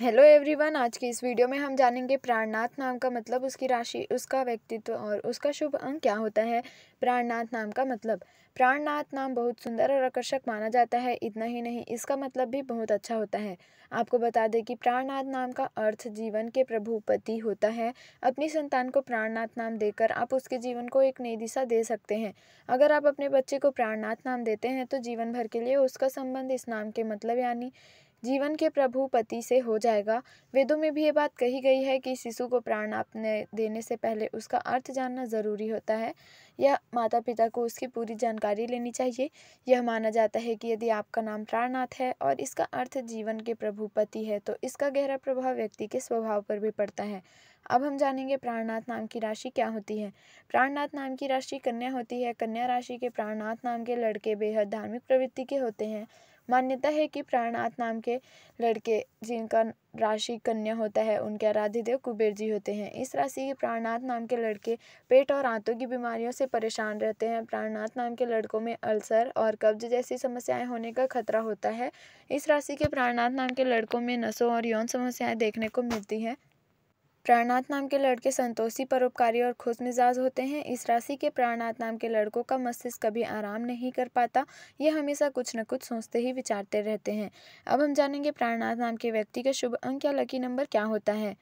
hello everyone आज की इस वीडियो में हम जानेंगे प्राणनाथ नाम का मतलब उसकी राशि उसका व्यक्तित्व और उसका शुभ अंक क्या होता है प्राणनाथ नाम का मतलब प्राणनाथ नाम बहुत सुंदर और आकर्षक माना जाता है इतना ही नहीं इसका मतलब भी बहुत अच्छा होता है आपको बता दें कि प्राणनाथ नाम का अर्थ जीवन के प्रभुपति होता है अपनी संतान को प्राणनाथ नाम देकर आप उसके जीवन को एक नई दिशा दे सकते हैं अगर आप अपने बच्चे को प्राणनाथ नाम देते हैं तो जीवन भर के लिए उसका संबंध इस नाम के मतलब यानी जीवन के प्रभु पति से हो जाएगा वेदों में भी ये बात कही गई है कि शिशु को प्राण आपने देने से पहले उसका अर्थ जानना ज़रूरी होता है यह माता पिता को उसकी पूरी जानकारी लेनी चाहिए यह माना जाता है कि यदि आपका नाम प्राणनाथ है और इसका अर्थ जीवन के प्रभुपति है तो इसका गहरा प्रभाव व्यक्ति के स्वभाव पर भी पड़ता है अब हम जानेंगे प्राणनाथ नाम की राशि क्या होती है प्राणनाथ नाम की राशि कन्या होती है कन्या राशि के प्राणनाथ नाम के लड़के बेहद धार्मिक प्रवृत्ति के होते हैं मान्यता है कि प्राणनाथ नाम के लड़के जिनका राशि कन्या होता है उनके आराध्य देव कुबेर जी होते हैं इस राशि के प्राणनाथ नाम के लड़के पेट और आंतों की बीमारियों से परेशान रहते हैं प्राणनाथ नाम के लड़कों में अल्सर और कब्ज जैसी समस्याएं होने का खतरा होता है इस राशि के प्राणनाथ नाम के लड़कों में नसों और यौन समस्याएं देखने को मिलती हैं प्राणनाथ नाम के लड़के संतोषी परोपकारी और खुश मिजाज होते हैं इस राशि के प्राणनाथ नाम के लड़कों का मस्तिष्क कभी आराम नहीं कर पाता ये हमेशा कुछ न कुछ सोचते ही विचारते रहते हैं अब हम जानेंगे प्राणनाथ नाम के व्यक्ति का शुभ अंक या लकी नंबर क्या होता है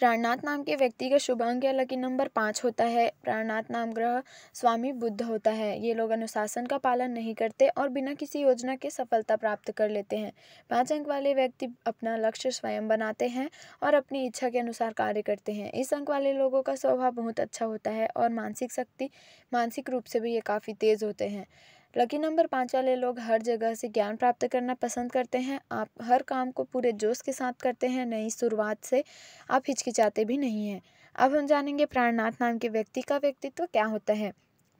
प्राणनाथ नाम के व्यक्ति का शुभ अंक या लकी नंबर पाँच होता है प्राणनाथ नाम ग्रह स्वामी बुद्ध होता है ये लोग अनुशासन का पालन नहीं करते और बिना किसी योजना के सफलता प्राप्त कर लेते हैं पाँच अंक वाले व्यक्ति अपना लक्ष्य स्वयं बनाते हैं और अपनी इच्छा के अनुसार कार्य करते हैं इस अंक वाले लोगों का स्वभाव बहुत अच्छा होता है और मानसिक शक्ति मानसिक रूप से भी ये काफ़ी तेज़ होते हैं लकी नंबर पाँच वाले लोग हर जगह से ज्ञान प्राप्त करना पसंद करते हैं आप हर काम को पूरे जोश के साथ करते हैं नई शुरुआत से आप हिचकिचाते भी नहीं हैं अब हम जानेंगे प्राणनाथ नाम के व्यक्ति का व्यक्तित्व क्या होता है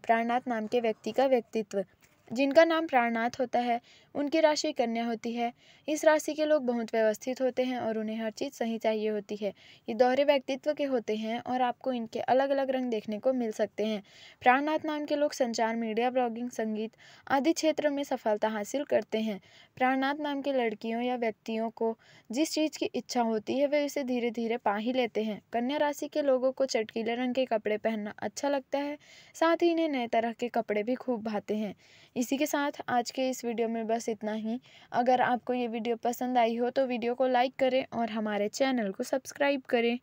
प्राणनाथ नाम के व्यक्ति का व्यक्तित्व जिनका नाम प्राणनाथ होता है उनकी राशि कन्या होती है इस राशि के लोग बहुत व्यवस्थित होते हैं और उन्हें हर चीज़ सही चाहिए होती है ये दोहरे व्यक्तित्व के होते हैं और आपको इनके अलग अलग रंग देखने को मिल सकते हैं प्राणनाथ नाम के लोग संचार मीडिया ब्लॉगिंग संगीत आदि क्षेत्र में सफलता हासिल करते हैं प्राणनाथ नाम की लड़कियों या व्यक्तियों को जिस चीज़ की इच्छा होती है वे उसे धीरे धीरे पा ही लेते हैं कन्या राशि के लोगों को चटकीले रंग के कपड़े पहनना अच्छा लगता है साथ ही इन्हें नए तरह के कपड़े भी खूब भाते हैं इसी के साथ आज के इस वीडियो में बस बस इतना ही अगर आपको ये वीडियो पसंद आई हो तो वीडियो को लाइक करें और हमारे चैनल को सब्सक्राइब करें